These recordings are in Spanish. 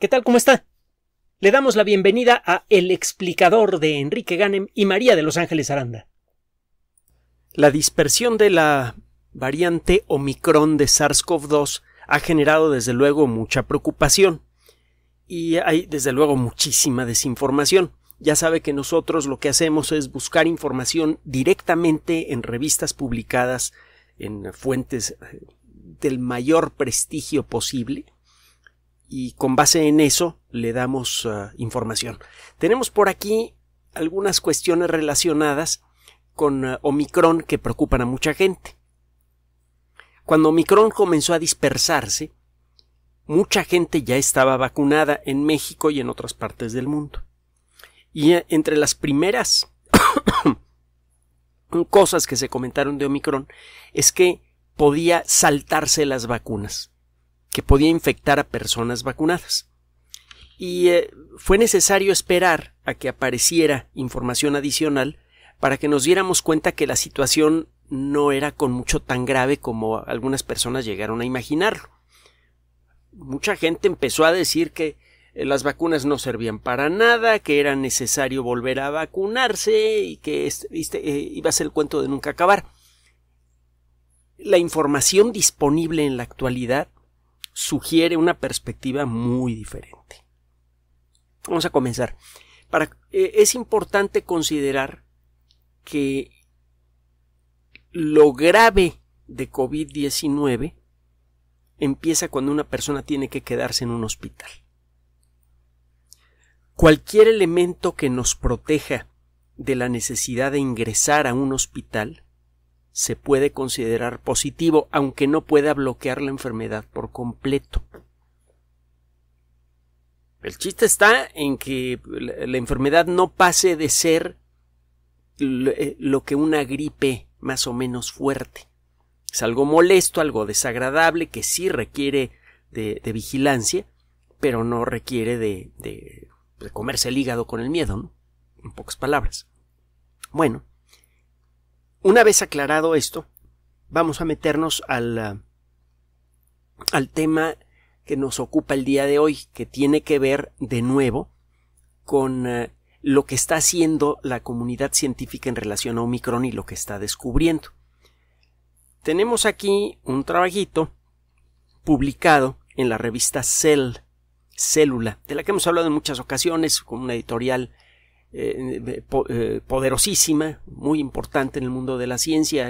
¿Qué tal? ¿Cómo está? Le damos la bienvenida a El explicador de Enrique Ganem y María de Los Ángeles Aranda. La dispersión de la variante Omicron de SARS-CoV-2 ha generado desde luego mucha preocupación y hay desde luego muchísima desinformación. Ya sabe que nosotros lo que hacemos es buscar información directamente en revistas publicadas en fuentes eh, del mayor prestigio posible y con base en eso le damos ah, información. Tenemos por aquí algunas cuestiones relacionadas con ah, Omicron que preocupan a mucha gente. Cuando Omicron comenzó a dispersarse, mucha gente ya estaba vacunada en México y en otras partes del mundo. Y ah, entre las primeras cosas que se comentaron de Omicron es que podía saltarse las vacunas que podía infectar a personas vacunadas. Y eh, fue necesario esperar a que apareciera información adicional para que nos diéramos cuenta que la situación no era con mucho tan grave como algunas personas llegaron a imaginarlo. Mucha gente empezó a decir que eh, las vacunas no servían para nada, que era necesario volver a vacunarse y que este, este, eh, iba a ser el cuento de nunca acabar. La información disponible en la actualidad sugiere una perspectiva muy diferente. Vamos a comenzar. Eh, es importante considerar que lo grave de COVID-19 empieza cuando una persona tiene que quedarse en un hospital. Cualquier elemento que nos proteja de la necesidad de ingresar a un hospital se puede considerar positivo, aunque no pueda bloquear la enfermedad por completo. El chiste está en que la enfermedad no pase de ser eh, lo que una gripe más o menos fuerte. Es algo molesto, algo desagradable, que sí requiere de, vigilancia, pero no requiere de, comerse el hígado con el miedo, En pocas palabras. Bueno, una vez aclarado esto, vamos a meternos al, ah, al tema que nos ocupa el día de hoy, que tiene que ver de nuevo con ah, lo que está haciendo la comunidad científica en relación a Omicron y lo que está descubriendo. Tenemos aquí un trabajito publicado en la revista Cell, Célula, de la que hemos hablado en muchas ocasiones, con una editorial eh, eh, eh, poderosísima, muy importante en el mundo de la ciencia,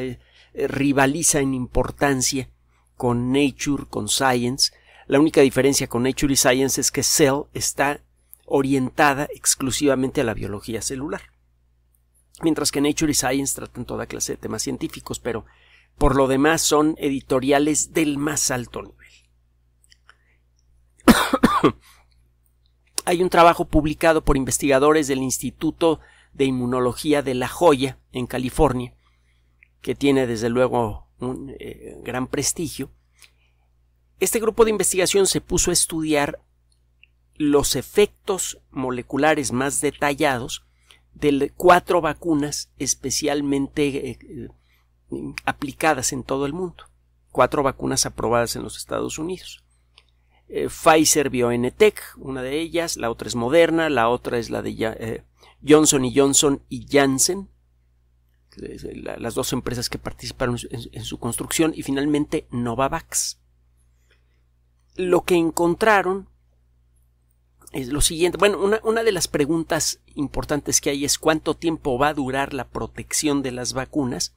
rivaliza en importancia con Nature, con Science. La única diferencia con Nature y Science es que Cell está orientada exclusivamente a la biología celular. Mientras que Nature y Science tratan toda clase de temas científicos, pero por lo demás son editoriales del más alto nivel. hay un trabajo publicado por investigadores del Instituto de Inmunología de La Joya, en California, que tiene desde luego un eh, gran prestigio. Este grupo de investigación se puso a estudiar los efectos moleculares más detallados de cuatro vacunas especialmente eh, eh, aplicadas en todo el mundo, cuatro vacunas aprobadas en los Estados Unidos. Eh, Pfizer BioNTech, una de ellas, la otra es Moderna, la otra es la de eh, Johnson y Johnson y Janssen, eh, las dos empresas que participaron en, su construcción, y finalmente Novavax. Lo que encontraron es lo siguiente. Bueno, una de las preguntas importantes que hay es cuánto tiempo va a durar la protección de las vacunas,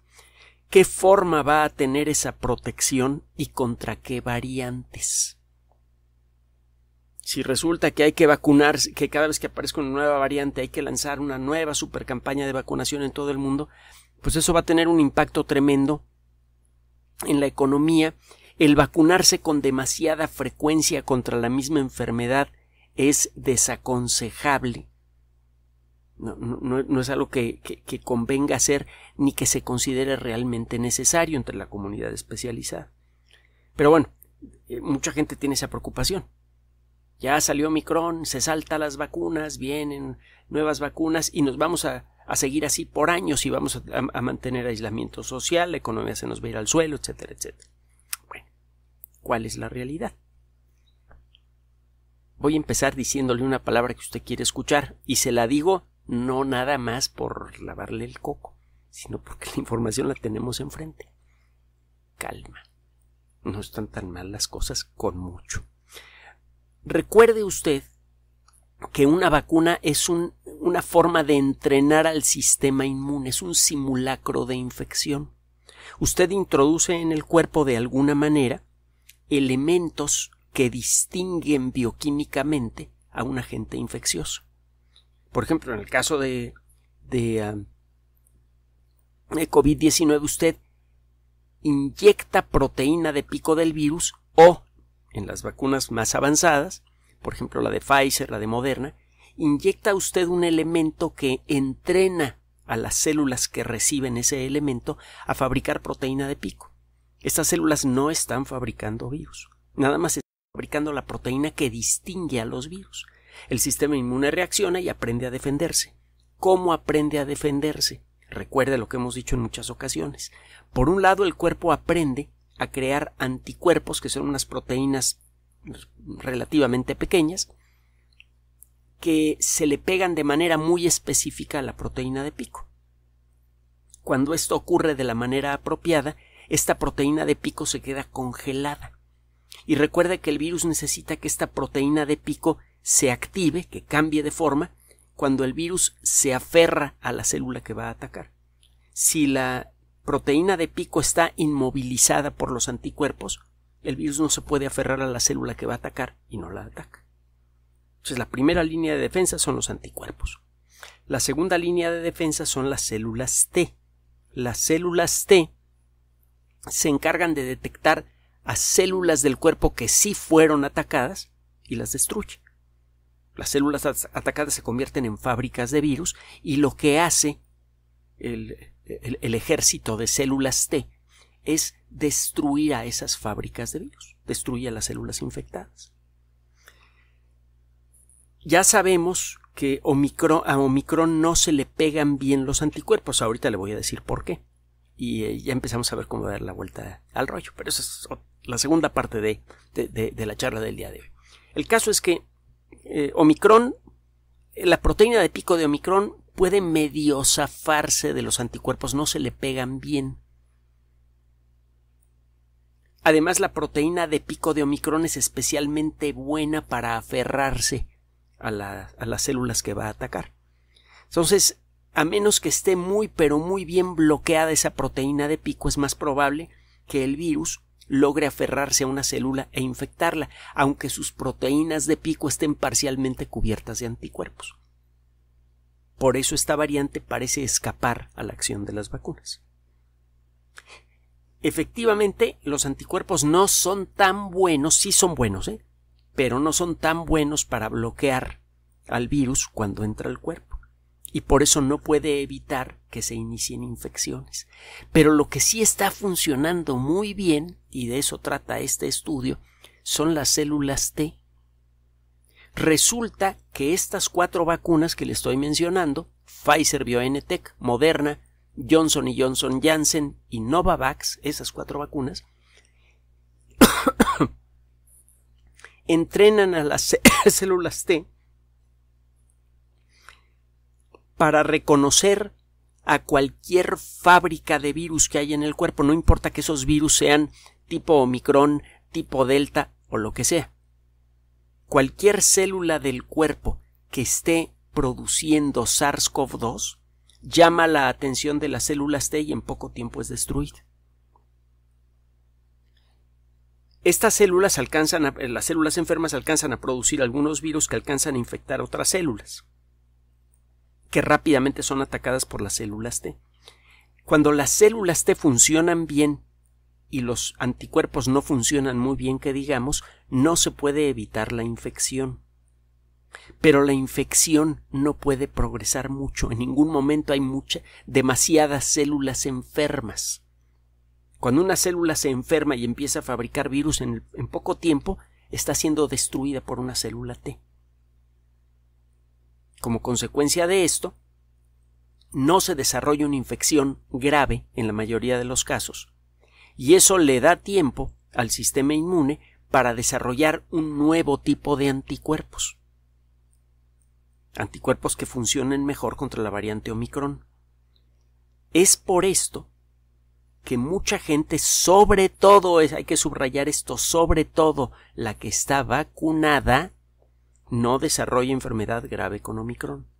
qué forma va a tener esa protección y contra qué variantes si resulta que hay que vacunarse, que cada vez que aparezca una nueva variante hay que lanzar una nueva supercampaña campaña de vacunación en todo el mundo, pues eso va a tener un impacto tremendo en la economía. El vacunarse con demasiada frecuencia contra la misma enfermedad es desaconsejable. No, es algo que convenga hacer ni que se considere realmente necesario entre la comunidad especializada. Pero bueno, eh, mucha gente tiene esa preocupación ya salió Micron, se salta las vacunas, vienen nuevas vacunas y nos vamos a, seguir así por años y vamos a, a, mantener aislamiento social, la economía se nos va a ir al suelo, etcétera, etcétera. Bueno, ¿cuál es la realidad? Voy a empezar diciéndole una palabra que usted quiere escuchar y se la digo no nada más por lavarle el coco, sino porque la información la tenemos enfrente. Calma. No están tan mal las cosas con mucho. Recuerde usted que una vacuna es una forma de entrenar al sistema inmune, es un simulacro de infección. Usted introduce en el cuerpo de alguna manera elementos que distinguen bioquímicamente a un agente infeccioso. Por ejemplo, en el caso de, de, ah, de COVID-19, usted inyecta proteína de pico del virus o en las vacunas más avanzadas, por ejemplo la de Pfizer, la de Moderna, inyecta usted un elemento que entrena a las células que reciben ese elemento a fabricar proteína de pico. Estas células no están fabricando virus, nada más están fabricando la proteína que distingue a los virus. El sistema inmune reacciona y aprende a defenderse. ¿Cómo aprende a defenderse? Recuerde lo que hemos dicho en muchas ocasiones. Por un lado, el cuerpo aprende a crear anticuerpos, que son unas proteínas relativamente pequeñas, que se le pegan de manera muy específica a la proteína de pico. Cuando esto ocurre de la manera apropiada, esta proteína de pico se queda congelada. Y recuerde que el virus necesita que esta proteína de pico se active, que cambie de forma, cuando el virus se aferra a la célula que va a atacar. Si la proteína de pico está inmovilizada por los anticuerpos, el virus no se puede aferrar a la célula que va a atacar y no la ataca. Entonces la primera línea de defensa son los anticuerpos. La segunda línea de defensa son las células T. Las células T se encargan de detectar a células del cuerpo que sí fueron atacadas y las destruye. Las células atacadas se convierten en fábricas de virus y lo que hace el, el, ejército de células T es destruir a esas fábricas de virus, destruir a las células infectadas. Ya sabemos que a Omicron no se le pegan bien los anticuerpos. Ahorita le voy a decir por qué. Y eh, ya empezamos a ver cómo dar la vuelta al rollo. Pero esa es la segunda parte de, la charla del día de hoy. El caso es que eh, Omicron, la proteína de pico de Omicron puede medio zafarse de los anticuerpos, no se le pegan bien. Además, la proteína de pico de Omicron es especialmente buena para aferrarse a, a, las células que va a atacar. Entonces, a menos que esté muy pero muy bien bloqueada esa proteína de pico, es más probable que el virus logre aferrarse a una célula e infectarla, aunque sus proteínas de pico estén parcialmente cubiertas de anticuerpos. Por eso esta variante parece escapar a la acción de las vacunas. Efectivamente, los anticuerpos no son tan buenos, sí son buenos, ¿eh? pero no son tan buenos para bloquear al virus cuando entra al cuerpo. Y por eso no puede evitar que se inicien infecciones. Pero lo que sí está funcionando muy bien, y de eso trata este estudio, son las células T Resulta que estas cuatro vacunas que le estoy mencionando, Pfizer BioNTech, Moderna, Johnson y Johnson Janssen y Novavax, esas cuatro vacunas, entrenan a las células T para reconocer a cualquier fábrica de virus que hay en el cuerpo, no importa que esos virus sean tipo Omicron, tipo Delta o lo que sea cualquier célula del cuerpo que esté produciendo SARS-CoV-2 llama la atención de las células T y en poco tiempo es destruida. Estas células alcanzan eh, las células enfermas alcanzan a producir algunos virus que alcanzan a infectar otras células, que rápidamente son atacadas por las células T. Cuando las células T funcionan bien y los anticuerpos no funcionan muy bien que digamos, no se puede evitar la infección. Pero la infección no puede progresar mucho, en ningún momento hay demasiadas células enfermas. Cuando una célula se enferma y empieza a fabricar virus en poco tiempo, está siendo destruida por una célula T. Como consecuencia de esto, no se desarrolla una infección grave en la mayoría de los casos, y eso le da tiempo al sistema inmune para desarrollar un nuevo tipo de anticuerpos. Anticuerpos que funcionen mejor contra la variante Omicron. Es por esto que mucha gente, sobre todo, hay que subrayar esto, sobre todo la que está vacunada, no desarrolla enfermedad grave con Omicron.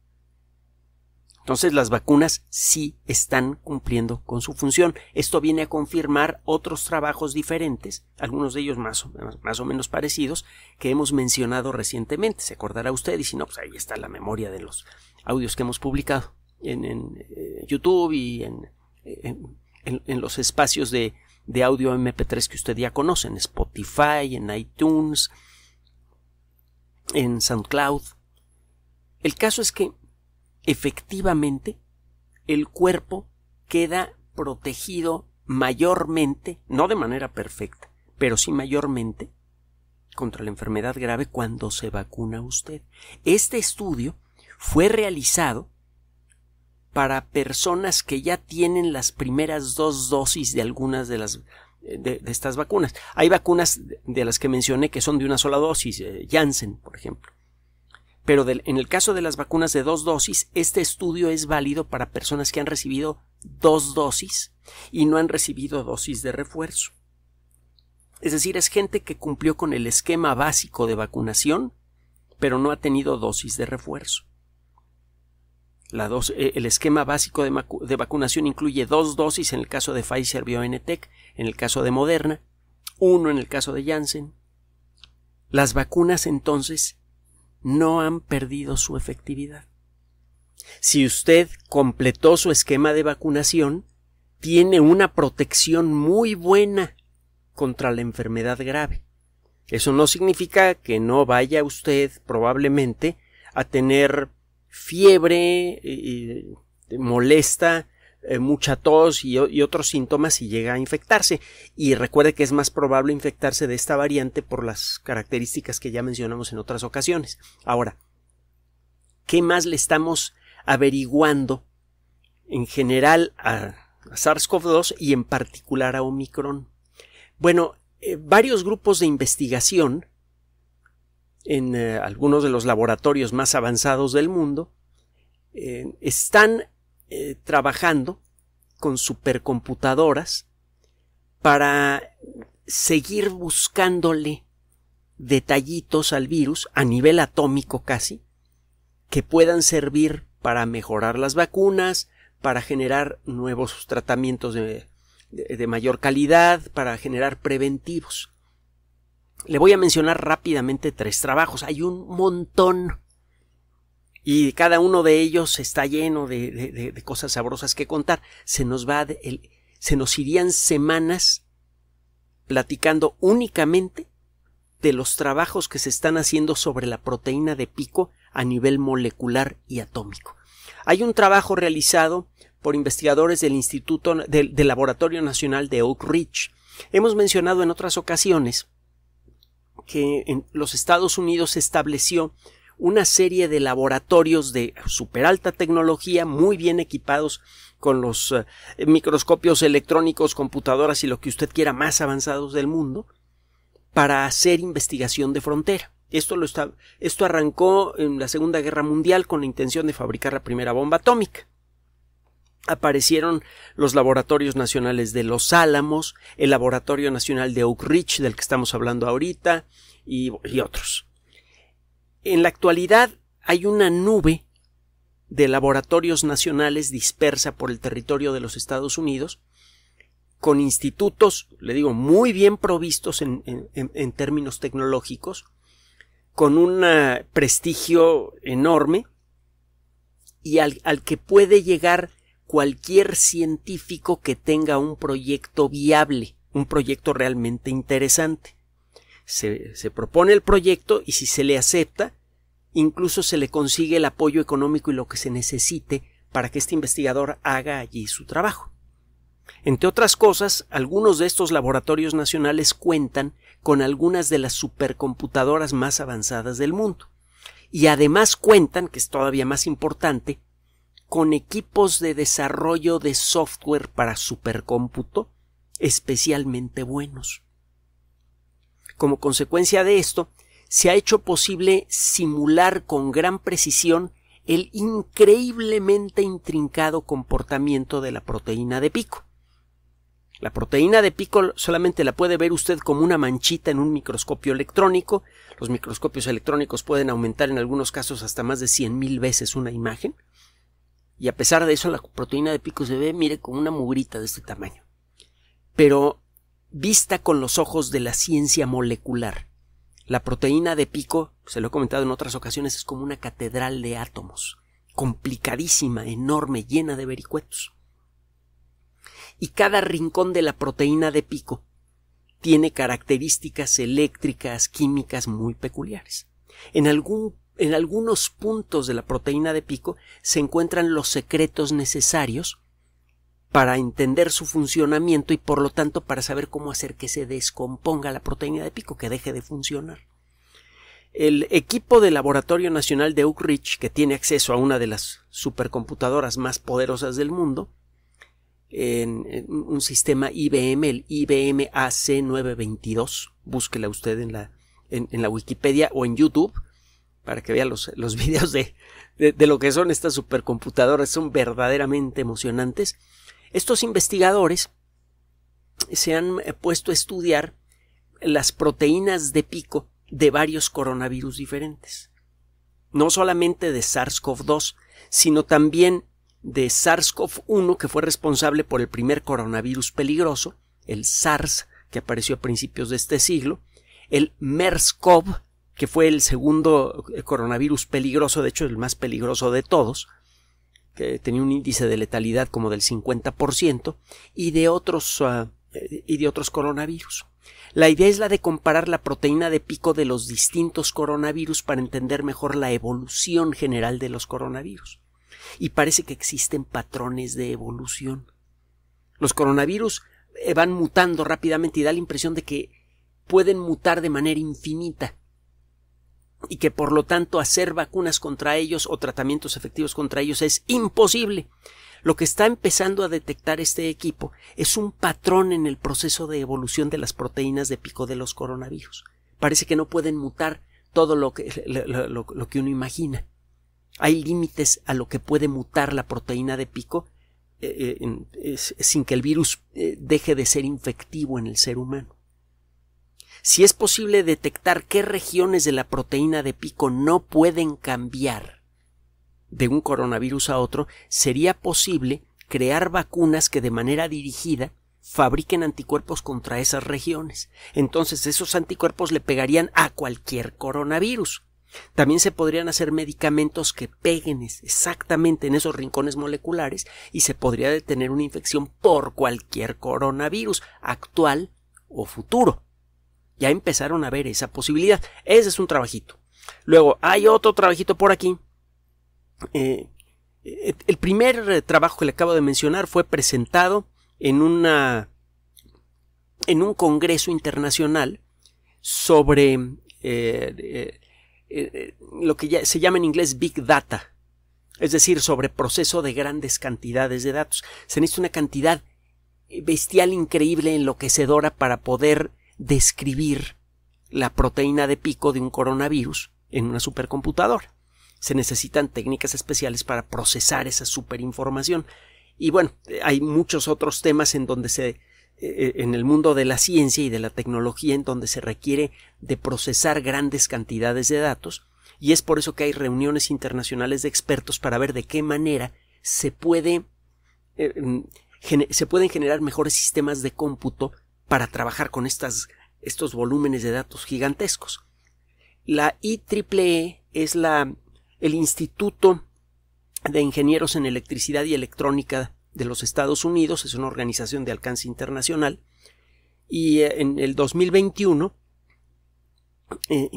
Entonces las vacunas sí están cumpliendo con su función. Esto viene a confirmar otros trabajos diferentes, algunos de ellos más o, más o menos parecidos, que hemos mencionado recientemente. Se acordará usted y si no, pues ahí está la memoria de los audios que hemos publicado en, eh, YouTube y en, en, los espacios de, de audio MP3 que usted ya conoce, en Spotify, en iTunes, en SoundCloud. El caso es que efectivamente el cuerpo queda protegido mayormente, no de manera perfecta, pero sí mayormente contra la enfermedad grave cuando se vacuna usted. Este estudio fue realizado para personas que ya tienen las primeras dos dosis de algunas de las de, estas vacunas. Hay vacunas de las que mencioné que son de una sola dosis, eh, Janssen, por ejemplo. Pero en el caso de las vacunas de dos dosis, este estudio es válido para personas que han recibido dos dosis y no han recibido dosis de refuerzo. Es decir, es gente que cumplió con el esquema básico de vacunación, pero no ha tenido dosis de refuerzo. Eh, el esquema básico de, vacunación incluye dos dosis en el caso de Pfizer BioNTech, en el caso de Moderna, uno en el caso de Janssen. Las vacunas entonces no han perdido su efectividad. Si usted completó su esquema de vacunación, tiene una protección muy buena contra la enfermedad grave. Eso no significa que no vaya usted probablemente a tener fiebre y eh, eh, molesta eh, mucha tos y, otros síntomas si llega a infectarse. Y recuerde que es más probable infectarse de esta variante por las características que ya mencionamos en otras ocasiones. Ahora, ¿qué más le estamos averiguando en general a, SARS-CoV-2 y en particular a Omicron? Bueno, eh, varios grupos de investigación en eh, algunos de los laboratorios más avanzados del mundo están eh, trabajando con supercomputadoras para seguir buscándole detallitos al virus a nivel atómico casi que puedan servir para mejorar las vacunas, para generar nuevos tratamientos de mayor calidad, para generar preventivos. Le voy a mencionar rápidamente tres trabajos. Hay un montón y cada uno de ellos está lleno de, de, cosas sabrosas que contar. Se nos va se nos irían semanas platicando únicamente de los trabajos que se están haciendo sobre la proteína de pico a nivel molecular y atómico. Hay un trabajo realizado por investigadores del Instituto del Laboratorio Nacional de Oak Ridge. Hemos mencionado en otras ocasiones que en los Estados Unidos se estableció una serie de laboratorios de superalta tecnología muy bien equipados con los eh, microscopios electrónicos, computadoras y lo que usted quiera más avanzados del mundo para hacer investigación de frontera. Esto, lo esto arrancó en la Segunda Guerra Mundial con la intención de fabricar la primera bomba atómica aparecieron los laboratorios nacionales de Los Álamos, el Laboratorio Nacional de Oak Ridge, del que estamos hablando ahorita, y, otros. En la actualidad hay una nube de laboratorios nacionales dispersa por el territorio de los Estados Unidos, con institutos, le digo, muy bien provistos en, términos tecnológicos, con un ah, prestigio enorme y al que puede llegar cualquier científico que tenga un proyecto viable, un proyecto realmente interesante se, propone el proyecto y si se le acepta, incluso se le consigue el apoyo económico y lo que se necesite para que este investigador haga allí su trabajo. Entre otras cosas, algunos de estos laboratorios nacionales cuentan con algunas de las supercomputadoras más avanzadas del mundo. Y además cuentan, que es todavía más importante, con equipos de desarrollo de software para supercómputo especialmente buenos. Como consecuencia de esto, se ha hecho posible simular con gran precisión el increíblemente intrincado comportamiento de la proteína de pico. La proteína de pico solamente la puede ver usted como una manchita en un microscopio electrónico. Los microscopios electrónicos pueden aumentar en algunos casos hasta más de 100.000 veces una imagen. Y a pesar de eso, la proteína de pico se ve, mire, como una mugrita de este tamaño. Pero vista con los ojos de la ciencia molecular. La proteína de pico, se lo he comentado en otras ocasiones, es como una catedral de átomos, complicadísima, enorme, llena de vericuetos. Y cada rincón de la proteína de pico tiene características eléctricas, químicas muy peculiares. En, algún, en algunos puntos de la proteína de pico se encuentran los secretos necesarios para entender su funcionamiento y por lo tanto para saber cómo hacer que se descomponga la proteína de pico, que deje de funcionar. El equipo del Laboratorio Nacional de Oak que tiene acceso a una de las supercomputadoras más poderosas del mundo, en, un sistema IBM, el IBM AC922, búsquela usted en la, en, la Wikipedia o en YouTube, para que vea los, los videos de, de, lo que son estas supercomputadoras, son verdaderamente emocionantes. Estos investigadores se han eh, puesto a estudiar las proteínas de pico de varios coronavirus diferentes. No solamente de SARS-CoV-2, sino también de SARS-CoV-1, que fue responsable por el primer coronavirus peligroso, el SARS, que apareció a principios de este siglo, el MERS-CoV, que fue el segundo eh, coronavirus peligroso, de hecho el más peligroso de todos, que tenía un índice de letalidad como del 50%, y de otros, ah, y de otros coronavirus. La idea es la de comparar la proteína de pico de los distintos coronavirus para entender mejor la evolución general de los coronavirus. Y parece que existen patrones de evolución. Los coronavirus eh, van mutando rápidamente y da la impresión de que pueden mutar de manera infinita y que por lo tanto hacer vacunas contra ellos o tratamientos efectivos contra ellos es imposible. Lo que está empezando a detectar este equipo es un patrón en el proceso de evolución de las proteínas de pico de los coronavirus. Parece que no pueden mutar todo lo que, lo, que uno imagina. Hay límites a lo que puede mutar la proteína de pico eh, eh, sin que el virus eh, deje de ser infectivo en el ser humano si es posible detectar qué regiones de la proteína de pico no pueden cambiar de un coronavirus a otro, sería posible crear vacunas que de manera dirigida fabriquen anticuerpos contra esas regiones. Entonces esos anticuerpos le pegarían a cualquier coronavirus. También se podrían hacer medicamentos que peguen exactamente en esos rincones moleculares y se podría detener una infección por cualquier coronavirus, actual o futuro ya empezaron a ver esa posibilidad. Ese es un trabajito. Luego, hay otro trabajito por aquí. Eh, eh, el primer eh, trabajo que le acabo de mencionar fue presentado en una en un congreso internacional sobre lo que se llama en inglés Big Data, es decir, sobre proceso de grandes cantidades de datos. Se necesita una cantidad bestial increíble, enloquecedora para poder describir la proteína de pico de un coronavirus en una supercomputadora. Se necesitan técnicas especiales para procesar esa superinformación. Y bueno, hay muchos otros temas en donde se eh, eh, en el mundo de la ciencia y de la tecnología en donde se requiere de procesar grandes cantidades de datos y es por eso que hay reuniones internacionales de expertos para ver de qué manera se puede eh, se pueden generar mejores sistemas de cómputo para trabajar con estas, estos volúmenes de datos gigantescos. La IEEE e es la, el Instituto de Ingenieros en Electricidad y Electrónica de los Estados Unidos, es una organización de alcance internacional, y eh, en el 2021 eh,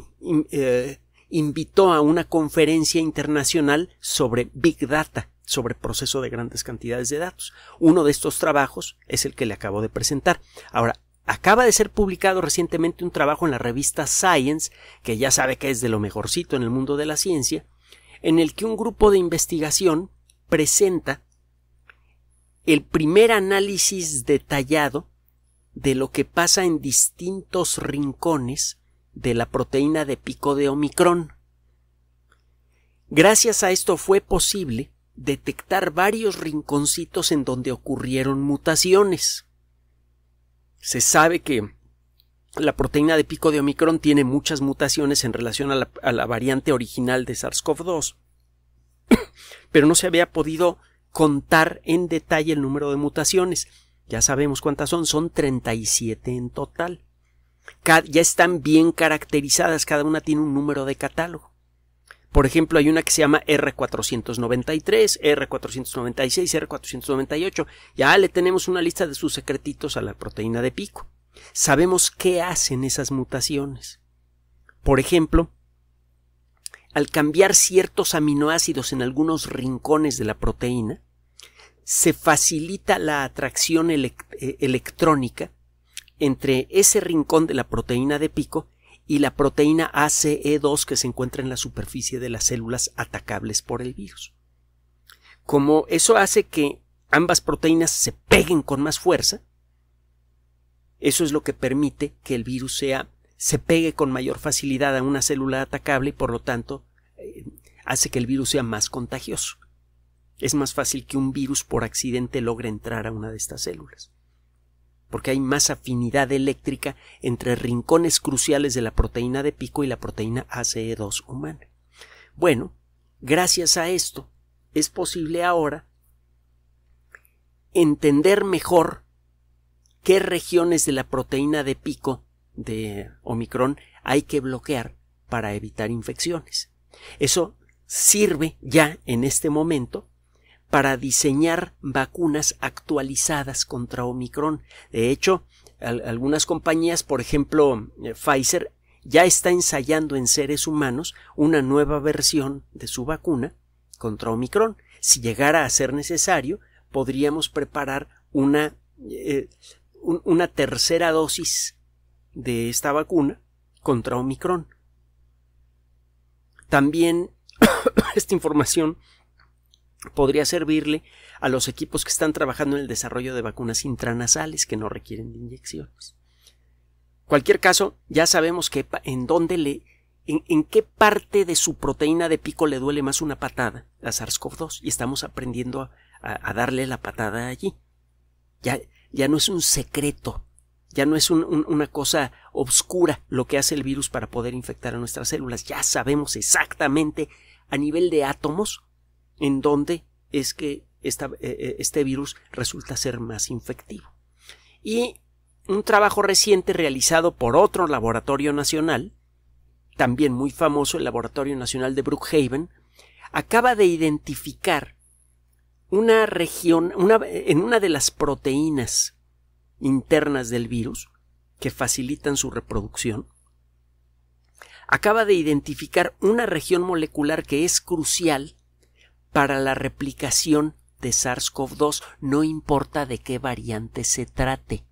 eh, invitó a una conferencia internacional sobre Big Data, sobre proceso de grandes cantidades de datos. Uno de estos trabajos es el que le acabo de presentar. Ahora, Acaba de ser publicado recientemente un trabajo en la revista Science, que ya sabe que es de lo mejorcito en el mundo de la ciencia, en el que un grupo de investigación presenta el primer análisis detallado de lo que pasa en distintos rincones de la proteína de pico de Omicron. Gracias a esto fue posible detectar varios rinconcitos en donde ocurrieron mutaciones se sabe que la proteína de pico de Omicron tiene muchas mutaciones en relación a la, variante original de SARS-CoV-2, pero no se había podido contar en detalle el número de mutaciones. Ya sabemos cuántas son, son 37 en total. Ya están bien caracterizadas, cada una tiene un número de catálogo. Por ejemplo, hay una que se llama R493, R496, R498. Ya le tenemos una lista de sus secretitos a la proteína de pico. Sabemos qué hacen esas mutaciones. Por ejemplo, al cambiar ciertos aminoácidos en algunos rincones de la proteína, se facilita la atracción eh, electrónica entre ese rincón de la proteína de pico y la proteína ACE2 que se encuentra en la superficie de las células atacables por el virus. Como eso hace que ambas proteínas se peguen con más fuerza, eso es lo que permite que el virus sea se pegue con mayor facilidad a una célula atacable y por lo tanto eh, hace que el virus sea más contagioso. Es más fácil que un virus por accidente logre entrar a una de estas células porque hay más afinidad eléctrica entre rincones cruciales de la proteína de pico y la proteína ACE2 humana. Bueno, gracias a esto es posible ahora entender mejor qué regiones de la proteína de pico de Omicron hay que bloquear para evitar infecciones. Eso sirve ya en este momento para diseñar vacunas actualizadas contra Omicron. De hecho, algunas compañías, por ejemplo, eh, Pfizer, ya está ensayando en seres humanos una nueva versión de su vacuna contra Omicron. Si llegara a ser necesario, podríamos preparar una, eh, una tercera dosis de esta vacuna contra Omicron. También esta información podría servirle a los equipos que están trabajando en el desarrollo de vacunas intranasales que no requieren de inyecciones. Cualquier caso, ya sabemos que en dónde le en, qué parte de su proteína de pico le duele más una patada, la SARS-CoV-2, y estamos aprendiendo a, darle la patada allí. Ya, ya no es un secreto, ya no es una cosa obscura lo que hace el virus para poder infectar a nuestras células, ya sabemos exactamente a nivel de átomos en donde es que eh, eh, este virus resulta ser más infectivo. Y un trabajo reciente realizado por otro laboratorio nacional, también muy famoso, el Laboratorio Nacional de Brookhaven, acaba de identificar una región, en una de las proteínas internas del virus que facilitan su reproducción, acaba de identificar una región molecular que es crucial para la replicación de SARS-CoV-2, no importa de qué variante se trate.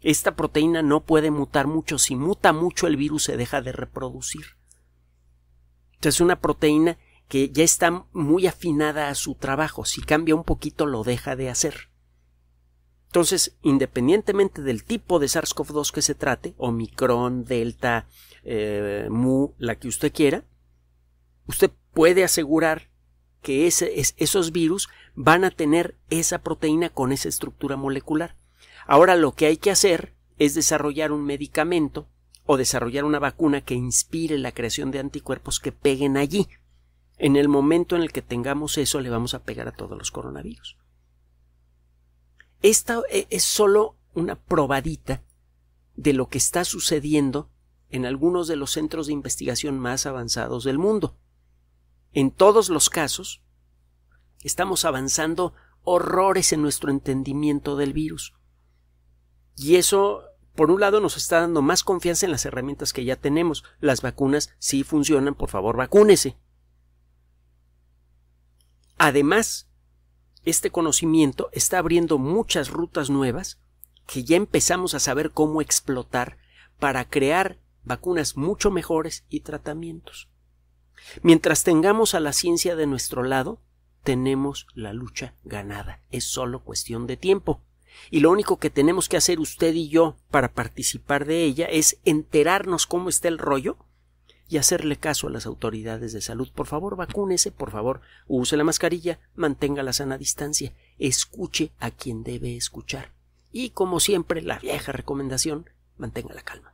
Esta proteína no puede mutar mucho, si muta mucho el virus se deja de reproducir. Es una proteína que ya está muy afinada a su trabajo, si cambia un poquito lo deja de hacer. Entonces, independientemente del tipo de SARS-CoV-2 que se trate, Omicron, Delta, eh, Mu, la que usted quiera, usted puede asegurar que ese, esos virus van a tener esa proteína con esa estructura molecular. Ahora lo que hay que hacer es desarrollar un medicamento o desarrollar una vacuna que inspire la creación de anticuerpos que peguen allí. En el momento en el que tengamos eso, le vamos a pegar a todos los coronavirus. Esta e, es solo una probadita de lo que está sucediendo en algunos de los centros de investigación más avanzados del mundo. En todos los casos, estamos avanzando horrores en nuestro entendimiento del virus. Y eso, por un lado, nos está dando más confianza en las herramientas que ya tenemos. Las vacunas sí funcionan, por favor, vacúnese. Además, este conocimiento está abriendo muchas rutas nuevas que ya empezamos a saber cómo explotar para crear vacunas mucho mejores y tratamientos. Mientras tengamos a la ciencia de nuestro lado, tenemos la lucha ganada. Es solo cuestión de tiempo. Y lo único que tenemos que hacer usted y yo para participar de ella es enterarnos cómo está el rollo y hacerle caso a las autoridades de salud. Por favor, vacúnese, por favor, use la mascarilla, mantenga la sana distancia, escuche a quien debe escuchar. Y como siempre, la vieja recomendación, mantenga la calma.